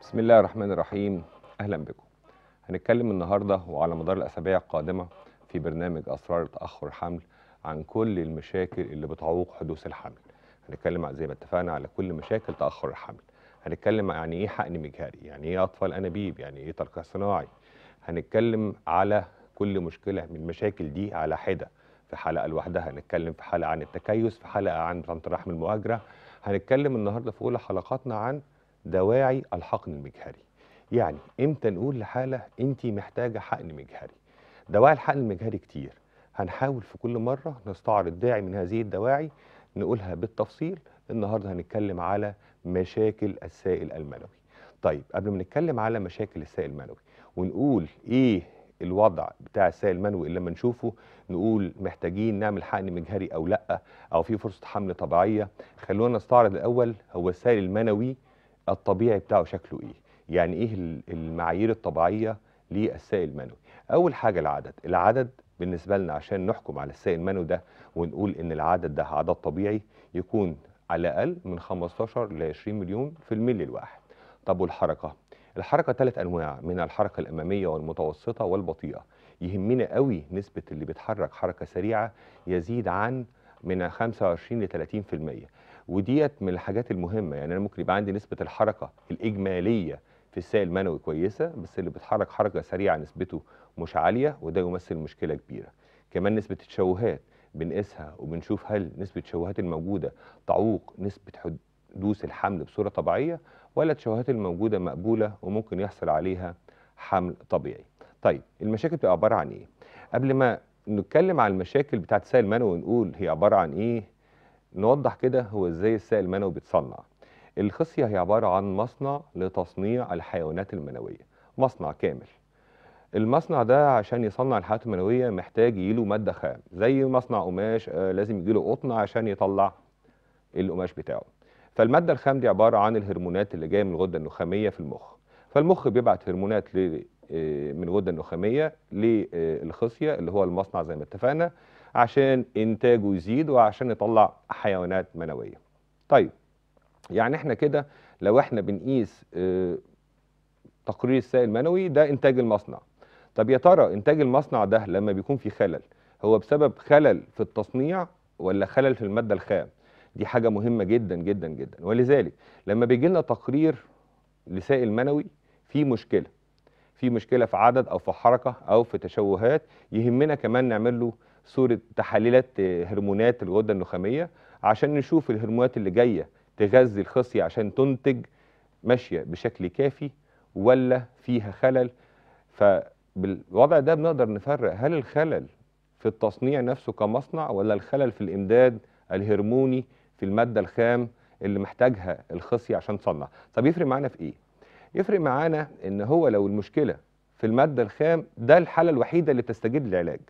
بسم الله الرحمن الرحيم أهلا بكم هنتكلم النهاردة وعلى مدار الأسابيع القادمة في برنامج أسرار تأخر الحمل عن كل المشاكل اللي بتعوق حدوث الحمل هنتكلم زي ما اتفقنا على كل مشاكل تأخر الحمل هنتكلم يعني ايه حقن مجهري يعني ايه اطفال انابيب يعني ايه تركيز صناعي هنتكلم على كل مشكله من المشاكل دي على حده في حلقه لوحدها هنتكلم في حلقه عن التكيس في حلقه عن طنط الرحم المؤاجره هنتكلم النهارده في اولى حلقاتنا عن دواعي الحقن المجهري يعني امتى نقول لحاله انت محتاجه حقن مجهري دواعي الحقن المجهري كتير هنحاول في كل مره نستعرض داعي من هذه الدواعي نقولها بالتفصيل النهارده هنتكلم على مشاكل السائل المنوي طيب قبل ما نتكلم على مشاكل السائل المنوي ونقول ايه الوضع بتاع السائل المنوي اللي لما نشوفه نقول محتاجين نعمل حقن مجهري او لا او في فرصه حمل طبيعيه خلونا نستعرض الاول هو السائل المنوي الطبيعي بتاعه شكله ايه يعني ايه المعايير الطبيعيه للسائل المنوي اول حاجه العدد العدد بالنسبه لنا عشان نحكم على السائل المنوي ده ونقول ان العدد ده عدد طبيعي يكون على الاقل من 15 ل 20 مليون في الملي الواحد طب والحركه الحركه ثلاث انواع من الحركه الاماميه والمتوسطه والبطيئه يهمنا قوي نسبه اللي بيتحرك حركه سريعه يزيد عن من 25 ل 30% وديت من الحاجات المهمه يعني انا ممكن يبقى عندي نسبه الحركه الاجماليه في السائل المنوي كويسه بس اللي بيتحرك حركه سريعه نسبته مش عاليه وده يمثل مشكله كبيره كمان نسبه التشوهات بنقيسها وبنشوف هل نسبه التشوهات الموجوده تعوق نسبه حدوث الحمل بصوره طبيعيه ولا التشوهات الموجوده مقبوله وممكن يحصل عليها حمل طبيعي طيب المشاكل بتبقى عباره عن ايه قبل ما نتكلم على المشاكل بتاعت السائل المنوي ونقول هي عباره عن ايه نوضح كده هو ازاي السائل المنوي بيتصنع الخصية هي عبارة عن مصنع لتصنيع الحيوانات المنوية مصنع كامل المصنع ده عشان يصنع الحيوانات المنوية محتاج يجيله مادة خام زي مصنع قماش آه، لازم يجيله قطن عشان يطلع القماش بتاعه فالمادة الخام دي عبارة عن الهرمونات اللي جاية من الغدة النخامية في المخ فالمخ بيبعت هرمونات آه، من الغدة النخامية للخصية اللي هو المصنع زي ما اتفقنا عشان انتاجه يزيد وعشان يطلع حيوانات منويه طيب يعني احنا كده لو احنا بنقيس اه تقرير السائل المنوي ده انتاج المصنع طب يا ترى انتاج المصنع ده لما بيكون في خلل هو بسبب خلل في التصنيع ولا خلل في الماده الخام دي حاجه مهمه جدا جدا جدا ولذلك لما بيجي لنا تقرير لسائل منوي في مشكله في مشكله في عدد او في حركه او في تشوهات يهمنا كمان نعمل له صوره تحاليلات آه، هرمونات الغده النخاميه عشان نشوف الهرمونات اللي جايه تغذي الخصيه عشان تنتج ماشيه بشكل كافي ولا فيها خلل فبالوضع ده بنقدر نفرق هل الخلل في التصنيع نفسه كمصنع ولا الخلل في الامداد الهرموني في الماده الخام اللي محتاجها الخصيه عشان تصنع طب يفرق معانا في ايه يفرق معانا ان هو لو المشكله في الماده الخام ده الحاله الوحيده اللي تستجد للعلاج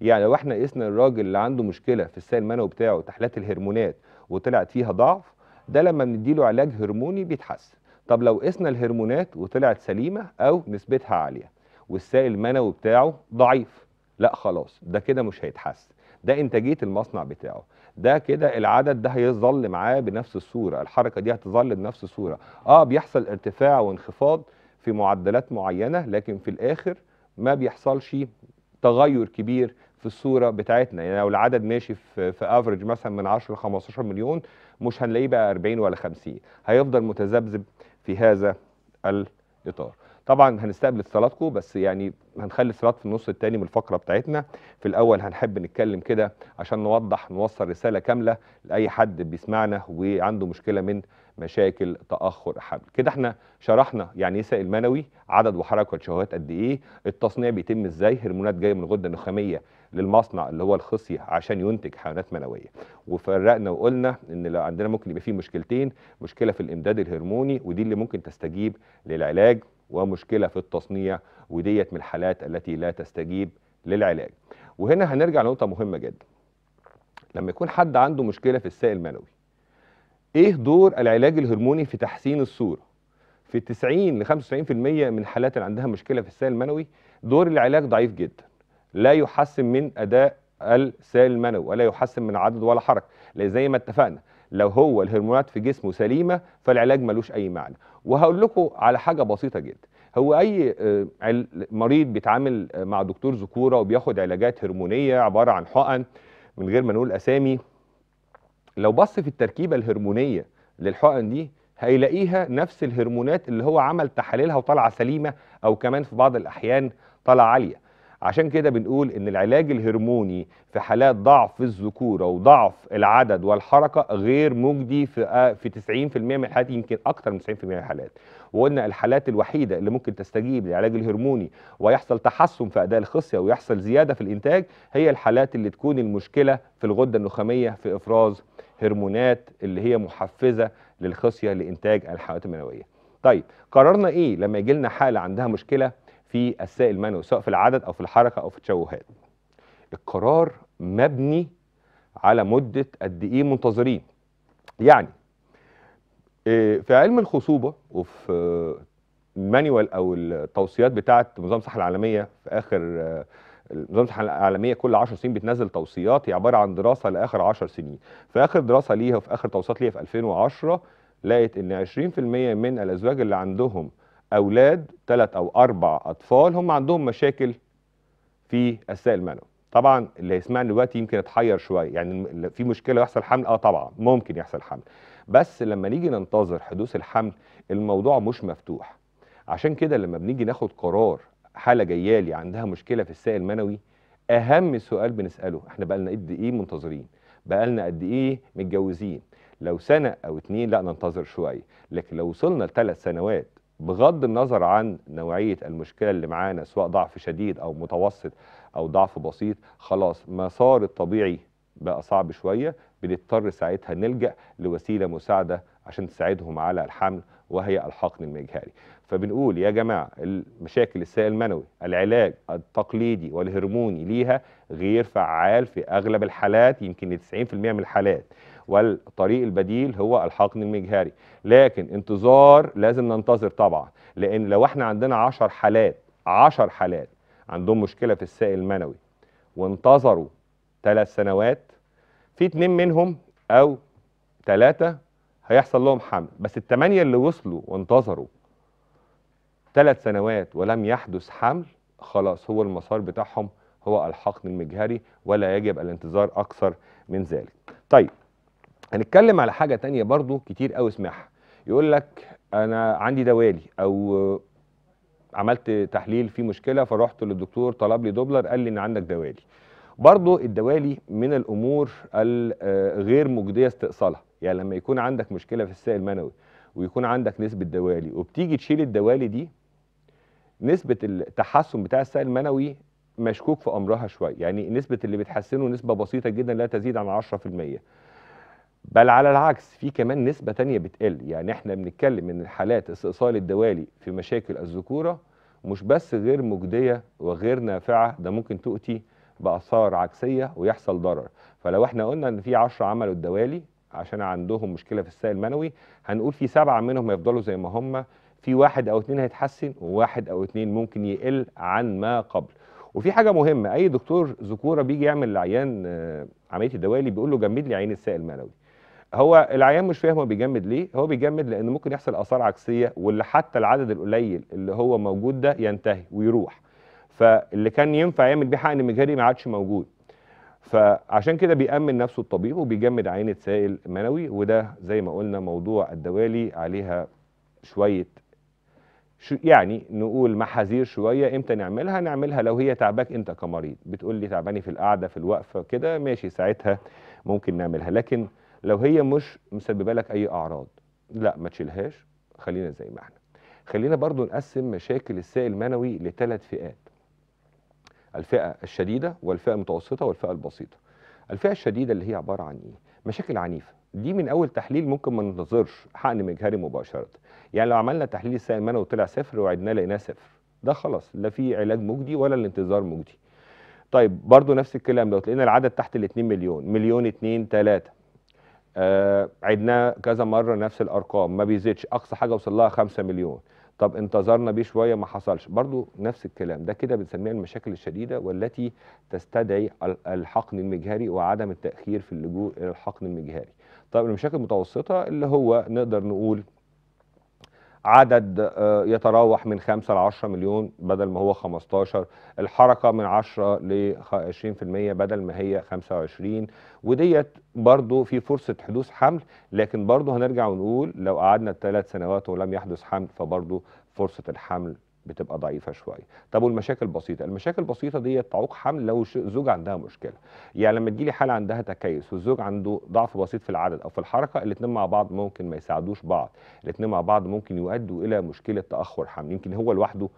يعني لو احنا قسنا الراجل اللي عنده مشكله في السائل المنوي بتاعه تحليلات الهرمونات وطلعت فيها ضعف ده لما بنديله علاج هرموني بيتحسن طب لو قسنا الهرمونات وطلعت سليمه او نسبتها عاليه والسائل المنوي بتاعه ضعيف لا خلاص ده كده مش هيتحسن ده انتاجيه المصنع بتاعه ده كده العدد ده هيظل معاه بنفس الصوره الحركه دي هتظل بنفس الصوره اه بيحصل ارتفاع وانخفاض في معدلات معينه لكن في الاخر ما بيحصلش تغير كبير في الصوره بتاعتنا يعني لو العدد ماشي في في افريج مثلا من 10 ل 15 مليون مش هنلاقيه بقى 40 ولا 50 هيفضل متذبذب في هذا الاطار طبعا هنستقبل اتصالاتكم بس يعني هنخلي اتصالات في النص الثاني من الفقره بتاعتنا في الاول هنحب نتكلم كده عشان نوضح نوصل رساله كامله لاي حد بيسمعنا وعنده مشكله من مشاكل تاخر حمل كده احنا شرحنا يعني ايه سائل منوي عدد وحركه الشهوات قد ايه التصنيع بيتم ازاي هرمونات جايه من الغده النخاميه للمصنع اللي هو الخصي عشان ينتج حيوانات منويه وفرقنا وقلنا ان لو عندنا ممكن يبقى فيه مشكلتين مشكله في الامداد الهرموني ودي اللي ممكن تستجيب للعلاج ومشكله في التصنيع وديت من الحالات التي لا تستجيب للعلاج وهنا هنرجع لنقطه مهمه جدا لما يكون حد عنده مشكله في السائل المنوي ايه دور العلاج الهرموني في تحسين الصوره في 90 ل 95% من الحالات اللي عندها مشكله في السائل المنوي دور العلاج ضعيف جدا لا يحسن من اداء السائل المنوي ولا يحسن من عدد ولا حركه لان زي ما اتفقنا لو هو الهرمونات في جسمه سليمه فالعلاج ملوش اي معنى وهقول لكم على حاجه بسيطه جدا هو اي آه، مريض بيتعامل مع دكتور ذكوره وبياخد علاجات هرمونيه عباره عن حقن من غير ما نقول اسامي لو بص في التركيبه الهرمونيه للحقن دي هيلاقيها نفس الهرمونات اللي هو عمل تحاليلها وطالعه سليمه او كمان في بعض الاحيان طالعه عاليه عشان كده بنقول ان العلاج الهرموني في حالات ضعف في الذكوره وضعف العدد والحركه غير مجدي في آه، في 90% من الحالات يمكن اكتر من 90% من الحالات وقلنا الحالات الوحيده اللي ممكن تستجيب للعلاج الهرموني ويحصل تحسن في اداء الخصيه ويحصل زياده في الانتاج هي الحالات اللي تكون المشكله في الغده النخاميه في افراز هرمونات اللي هي محفزه للخصيه لانتاج الحيوانات المنويه طيب قررنا ايه لما يجي لنا حاله عندها مشكله في السائل المنوي سواء في العدد او في الحركه او في التشوهات القرار مبني على مده قد ايه منتظرين يعني آه، في علم الخصوبه وفي المانيوال او التوصيات بتاعه نظام الصحه العالميه في اخر آه، منظمه الصحه العالميه كل 10 سنين بتنزل توصيات هي عباره عن دراسه لاخر 10 سنين فاخر دراسه ليها وفي اخر توصيات ليها في 2010 لقت ان 20% من الازواج اللي عندهم اولاد ثلاث او اربع اطفال هم عندهم مشاكل في السائل المنوي طبعا اللي هيسمعني دلوقتي يمكن اتحير شويه يعني في مشكله يحصل حمل اه طبعا ممكن يحصل حمل بس لما نيجي ننتظر حدوث الحمل الموضوع مش مفتوح عشان كده لما بنيجي ناخد قرار حاله جايه لي عندها مشكله في السائل المنوي اهم سؤال بنساله احنا بقى لنا قد ايه منتظرين بقى لنا قد ايه متجوزين لو سنه او اتنين لا ننتظر شويه لكن لو وصلنا لثلاث سنوات بغض النظر عن نوعيه المشكله اللي معانا سواء ضعف شديد او متوسط او ضعف بسيط خلاص مسار الطبيعي بقى صعب شويه بنضطر ساعتها نلجا لوسيله مساعده عشان تساعدهم على الحمل وهي الحقن المجهري فبنقول يا جماعه مشاكل السائل المنوي العلاج التقليدي والهرموني ليها غير فعال في اغلب الحالات يمكن 90% من الحالات والطريق البديل هو الحقن المجهري لكن انتظار لازم ننتظر طبعا لان لو احنا عندنا 10 حالات 10 حالات عندهم مشكله في السائل المنوي وانتظروا ثلاث سنوات في اتنين منهم او ثلاثه هيحصل لهم حمل بس الثمانيه اللي وصلوا وانتظروا ثلاث سنوات ولم يحدث حمل خلاص هو المسار بتاعهم هو الحقن المجهري ولا يجب الانتظار اكثر من ذلك طيب هنتكلم على حاجه تانية برضو كتير قوي اسمعها يقول لك انا عندي دوالي او عملت تحليل فيه مشكله فرحت للدكتور طلب لي دوبلر قال لي ان عندك دوالي برضو الدوالي من الامور الغير آه، مجديه استئصالها يعني لما يكون عندك مشكله في السائل المنوي ويكون عندك نسبه دوالي وبتيجي تشيل الدوالي دي نسبه التحسن بتاع السائل المنوي مشكوك في امرها شويه يعني نسبه اللي بتحسنه نسبه بسيطه جدا لا تزيد عن 10% بل على العكس في كمان نسبه تانية بتقل يعني احنا بنتكلم من الحالات استئصال الدوالي في مشاكل الذكوره مش بس غير مجديه وغير نافعه ده ممكن تؤتي باثار عكسيه ويحصل ضرر فلو احنا قلنا ان في 10 عملوا الدوالي عشان عندهم مشكله في السائل المنوي هنقول في سبعه منهم هيفضلوا زي ما هم في واحد او اثنين هيتحسن وواحد او اثنين ممكن يقل عن ما قبل وفي حاجه مهمه اي دكتور ذكوره بيجي يعمل لعيان آه، عمليه الدوالي بيقول له جمد لي عين السائل المنوي هو العيان مش فاهم هو بيجمد ليه هو بيجمد لان ممكن يحصل اثار عكسيه واللي حتى العدد القليل اللي هو موجود ده ينتهي ويروح فاللي كان ينفع يعمل بيه حقن مجهري ما عادش موجود فعشان كده بيأمن نفسه الطبيب وبيجمد عينة سائل منوي وده زي ما قلنا موضوع الدوالي عليها شوية شو يعني نقول محاذير شوية امتى نعملها نعملها لو هي تعباك انت كمريض بتقول لي تعباني في القعدة في الوقفة كده ماشي ساعتها ممكن نعملها لكن لو هي مش مسببة لك اي اعراض لا ما تشيلهاش خلينا زي ما احنا خلينا برضو نقسم مشاكل السائل المنوي لثلاث فئات الفئه الشديده والفئه المتوسطه والفئه البسيطه الفئه الشديده اللي هي عباره عن ايه مشاكل عنيفه دي من اول تحليل ممكن ما ننتظرش حقن مجهري مباشره يعني لو عملنا تحليل السائل المنوي وطلع صفر وعدناه لقيناه صفر ده خلاص لا في علاج مجدي ولا الانتظار مجدي طيب برضو نفس الكلام لو لقينا العدد تحت ال 2 مليون مليون 2 3 آه عدناه كذا مره نفس الارقام ما بيزيدش اقصى حاجه وصل لها 5 مليون طب انتظرنا بيه شويه ما حصلش برضو نفس الكلام ده كده بنسميها المشاكل الشديده والتي تستدعي الحقن المجهري وعدم التاخير في اللجوء الى الحقن المجهري طب المشاكل المتوسطه اللي هو نقدر نقول عدد آه، يتراوح من 5 ل 10 مليون بدل ما هو 15 الحركة من 10 ل 20% بدل ما هي 25 وديت برضو في فرصة حدوث حمل لكن برضو هنرجع ونقول لو قعدنا الثلاث سنوات ولم يحدث حمل فبرضو فرصة الحمل بتبقى ضعيفه شويه طب والمشاكل البسيطه المشاكل البسيطه دي تعوق حمل لو الزوج عندها مشكله يعني لما تجيلي حاله عندها تكيس والزوج عنده ضعف بسيط في العدد او في الحركه الاثنين مع بعض ممكن ما يساعدوش بعض الاثنين مع بعض ممكن يؤدوا الى مشكله تاخر حمل يمكن هو لوحده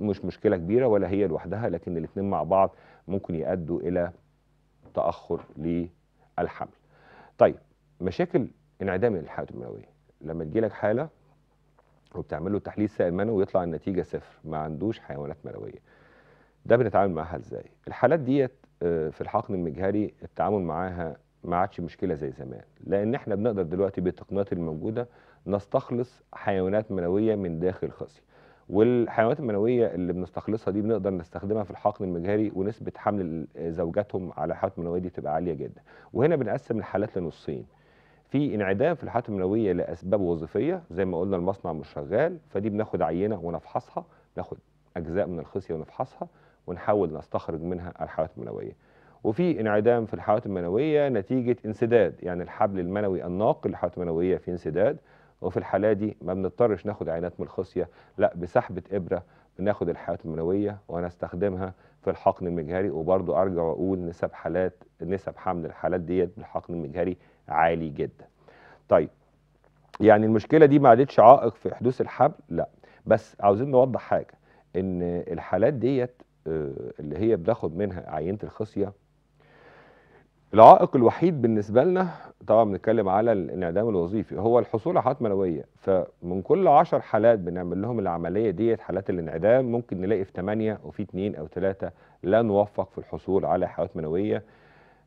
مش مشكله كبيره ولا هي لوحدها لكن الاثنين مع بعض ممكن يؤدوا الى تاخر للحمل طيب مشاكل انعدام الحيوية المنويه لما تجيلك حاله وبتعمل له تحليل سائل منوي ويطلع النتيجه صفر ما عندوش حيوانات منويه ده بنتعامل معاها ازاي الحالات ديت آه، في الحقن المجهري التعامل معاها ما عادش مشكله زي زمان لان احنا بنقدر دلوقتي بالتقنيات الموجوده نستخلص حيوانات منويه من داخل خصي والحيوانات المنويه اللي بنستخلصها دي بنقدر نستخدمها في الحقن المجهري ونسبه حمل آه، زوجاتهم على الحيوانات المنويه دي تبقى عاليه جدا وهنا بنقسم الحالات لنصين في انعدام في الحالات المنويه لاسباب وظيفيه زي ما قلنا المصنع مش شغال فدي بناخد عينه ونفحصها ناخد اجزاء من الخصيه ونفحصها ونحاول نستخرج منها الحالات المنويه وفي انعدام في الحالات المنويه نتيجه انسداد يعني الحبل المنوي الناقل للحالات المنويه في انسداد وفي الحاله دي ما بنضطرش ناخد عينات من الخصيه لا بسحبه ابره بناخد الحالات المنويه ونستخدمها في الحقن المجهري وبرضو ارجع واقول نسب حالات نسب حمل الحالات ديت بالحقن المجهري عالي جدا طيب يعني المشكله دي ما عادتش عائق في حدوث الحمل لا بس عاوزين نوضح حاجه ان الحالات ديت آه، اللي هي بناخد منها عينه الخصيه العائق الوحيد بالنسبه لنا طبعا بنتكلم على الانعدام الوظيفي هو الحصول على حالات منويه فمن كل 10 حالات بنعمل لهم العمليه ديت حالات الانعدام ممكن نلاقي في 8 وفي 2 او 3 لا نوفق في الحصول على حالات منويه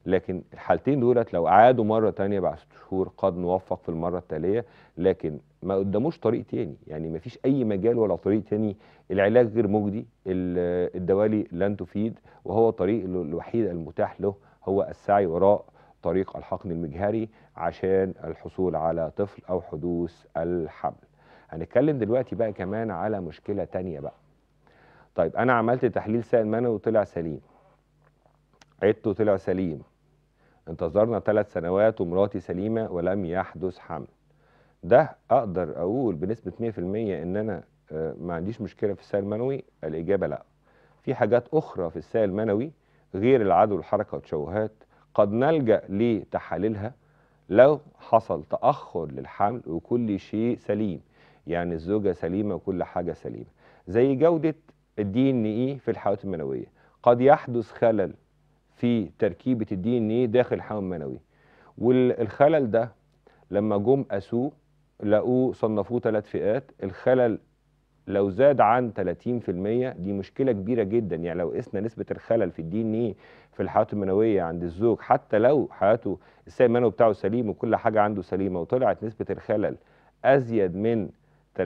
لكن الحالتين دولت لو عادوا مرة تانية بعد ست شهور قد نوفق في المرة التالية لكن ما قداموش طريق تاني يعني ما فيش أي مجال ولا طريق تاني العلاج غير مجدي الدوالي لن تفيد وهو الطريق الوحيد المتاح له هو السعي وراء طريق الحقن المجهري عشان الحصول على طفل أو حدوث الحمل هنتكلم دلوقتي بقى كمان على مشكلة تانية بقى طيب أنا عملت تحليل سائل منوي وطلع سليم عدته طلع سليم انتظرنا ثلاث سنوات ومراتي سليمة ولم يحدث حمل ده أقدر أقول بنسبة 100% إن أنا آه، ما عنديش مشكلة في السائل المنوي الإجابة لا في حاجات أخرى في السائل المنوي غير العدو والحركة والتشوهات قد نلجأ لتحاليلها لو حصل تأخر للحمل وكل شيء سليم يعني الزوجة سليمة وكل حاجة سليمة زي جودة الدي ان ايه في الحالات المنوية قد يحدث خلل في تركيبه الدي ان ايه داخل الحمام المنوي والخلل ده لما جم قاسوه لقوه صنفوه ثلاث فئات الخلل لو زاد عن 30% دي مشكله كبيره جدا يعني لو قسنا نسبه الخلل في الدي ان ايه في الحياه المنويه عند الزوج حتى لو حياته السائل المنوي بتاعه سليم وكل حاجه عنده سليمه وطلعت نسبه الخلل ازيد من 30%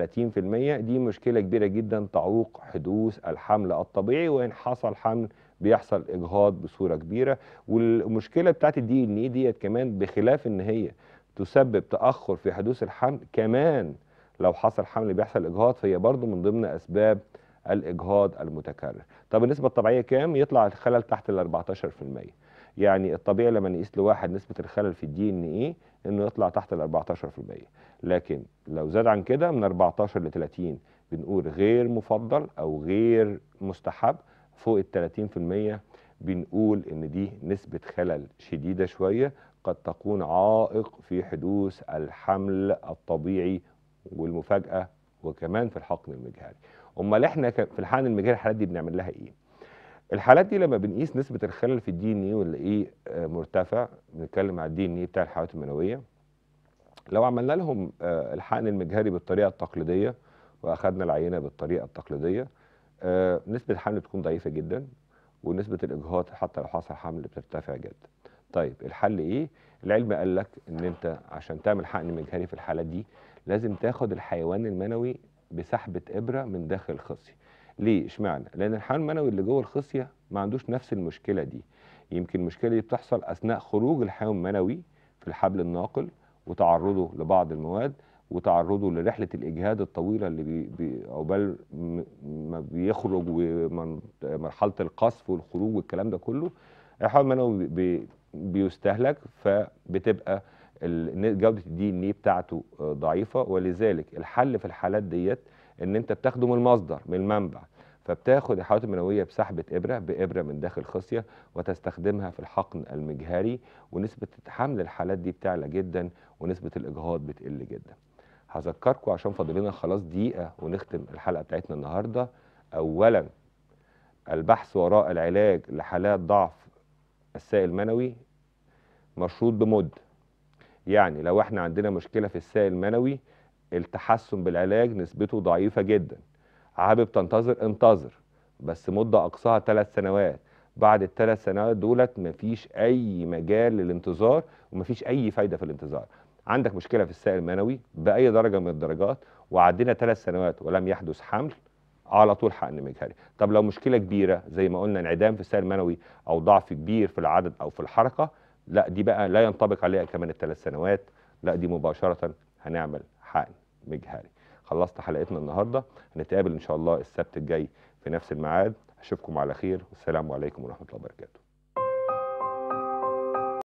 دي مشكله كبيره جدا تعوق حدوث الحمل الطبيعي وان حصل حمل بيحصل اجهاض بصوره كبيره والمشكله بتاعت الدي ان اي ديت كمان بخلاف ان هي تسبب تاخر في حدوث الحمل كمان لو حصل حمل بيحصل اجهاض فهي برضو من ضمن اسباب الاجهاض المتكرر طب النسبه الطبيعيه كام يطلع الخلل تحت ال 14% يعني الطبيعي لما نقيس لواحد نسبه الخلل في الدي ان اي انه يطلع تحت ال 14% لكن لو زاد عن كده من 14 ل 30 بنقول غير مفضل او غير مستحب فوق ال 30% بنقول ان دي نسبة خلل شديدة شوية قد تكون عائق في حدوث الحمل الطبيعي والمفاجأة وكمان في الحقن المجهري امال احنا في الحقن المجهري الحالات دي بنعمل لها ايه الحالات دي لما بنقيس نسبة الخلل في الدي ان ايه ونلاقيه آه، مرتفع بنتكلم على الدي ان ايه بتاع الحيوانات المنوية لو عملنا لهم آه، الحقن المجهري بالطريقة التقليدية واخدنا العينة بالطريقة التقليدية آه، نسبه الحمل بتكون ضعيفه جدا ونسبه الاجهاض حتى لو حصل حمل بترتفع جدا طيب الحل ايه العلم قال لك ان انت عشان تعمل حقن مجهري في الحالات دي لازم تاخد الحيوان المنوي بسحبه ابره من داخل الخصيه ليه اشمعنى لان الحيوان المنوي اللي جوه الخصيه ما عندوش نفس المشكله دي يمكن المشكله دي بتحصل اثناء خروج الحيوان المنوي في الحبل الناقل وتعرضه لبعض المواد وتعرضه لرحله الاجهاد الطويله اللي بي بي عقبال ما بيخرج ومرحله القصف والخروج والكلام ده كله الحيوان المنوي بي بيستهلك فبتبقى جوده الدي ان إيه بتاعته آه، ضعيفه ولذلك الحل في الحالات ديت ان انت بتاخده من المصدر من المنبع فبتاخد الحيوانات المنويه بسحبه ابره بابره من داخل خصيه وتستخدمها في الحقن المجهري ونسبه حمل الحالات دي بتعلى جدا ونسبه الاجهاض بتقل جدا هذكركم عشان فاضلنا خلاص دقيقه ونختم الحلقه بتاعتنا النهارده اولا البحث وراء العلاج لحالات ضعف السائل المنوي مشروط بمد يعني لو احنا عندنا مشكله في السائل المنوي التحسن بالعلاج نسبته ضعيفه جدا حابب تنتظر انتظر بس مده اقصاها ثلاث سنوات بعد الثلاث سنوات دولت مفيش اي مجال للانتظار ومفيش اي فايده في الانتظار عندك مشكله في السائل المنوي باي درجه من الدرجات وعدينا ثلاث سنوات ولم يحدث حمل على طول حقن مجهري طب لو مشكله كبيره زي ما قلنا انعدام في السائل المنوي او ضعف كبير في العدد او في الحركه لا دي بقى لا ينطبق عليها كمان الثلاث سنوات لا دي مباشره هنعمل حقن مجهري خلصت حلقتنا النهارده هنتقابل ان شاء الله السبت الجاي في نفس الميعاد اشوفكم على خير والسلام عليكم ورحمه الله وبركاته